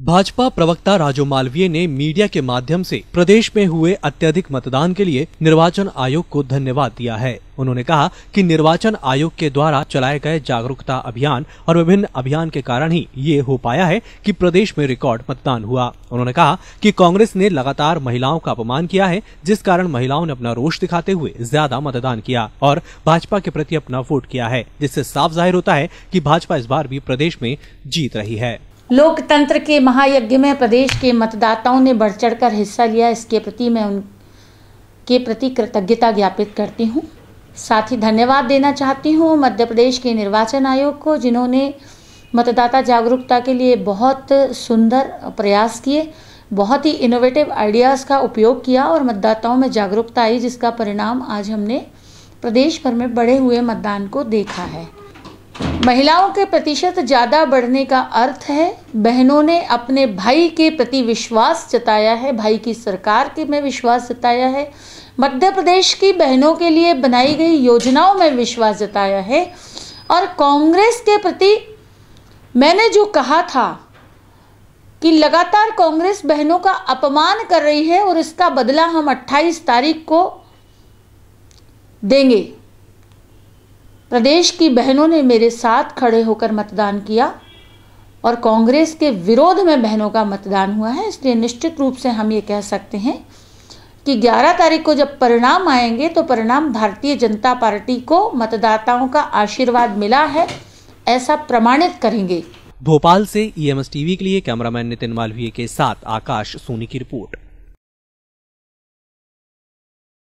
भाजपा प्रवक्ता राजू मालवीय ने मीडिया के माध्यम से प्रदेश में हुए अत्यधिक मतदान के लिए निर्वाचन आयोग को धन्यवाद दिया है उन्होंने कहा कि निर्वाचन आयोग के द्वारा चलाए गए जागरूकता अभियान और विभिन्न अभियान के कारण ही ये हो पाया है कि प्रदेश में रिकॉर्ड मतदान हुआ उन्होंने कहा कि कांग्रेस ने लगातार महिलाओं का अपमान किया है जिस कारण महिलाओं ने अपना रोष दिखाते हुए ज्यादा मतदान किया और भाजपा के प्रति अपना वोट किया है जिससे साफ जाहिर होता है की भाजपा इस बार भी प्रदेश में जीत रही है लोकतंत्र के महायज्ञ में प्रदेश के मतदाताओं ने बढ़ चढ़ कर हिस्सा लिया इसके प्रति मैं उनके प्रति कृतज्ञता ज्ञापित करती हूँ साथ ही धन्यवाद देना चाहती हूँ मध्य प्रदेश के निर्वाचन आयोग को जिन्होंने मतदाता जागरूकता के लिए बहुत सुंदर प्रयास किए बहुत ही इनोवेटिव आइडियाज़ का उपयोग किया और मतदाताओं में जागरूकता आई जिसका परिणाम आज हमने प्रदेश भर में बढ़े हुए मतदान को देखा है महिलाओं के प्रतिशत ज़्यादा बढ़ने का अर्थ है बहनों ने अपने भाई के प्रति विश्वास जताया है भाई की सरकार के में विश्वास जताया है मध्य प्रदेश की बहनों के लिए बनाई गई योजनाओं में विश्वास जताया है और कांग्रेस के प्रति मैंने जो कहा था कि लगातार कांग्रेस बहनों का अपमान कर रही है और इसका बदला हम 28 तारीख को देंगे प्रदेश की बहनों ने मेरे साथ खड़े होकर मतदान किया और कांग्रेस के विरोध में बहनों का मतदान हुआ है इसलिए निश्चित रूप से हम ये कह सकते हैं कि 11 तारीख को जब परिणाम आएंगे तो परिणाम भारतीय जनता पार्टी को मतदाताओं का आशीर्वाद मिला है ऐसा प्रमाणित करेंगे भोपाल से ईएमएस e टीवी के लिए कैमरामैन नितिन मालवीय के साथ आकाश सोनी की रिपोर्ट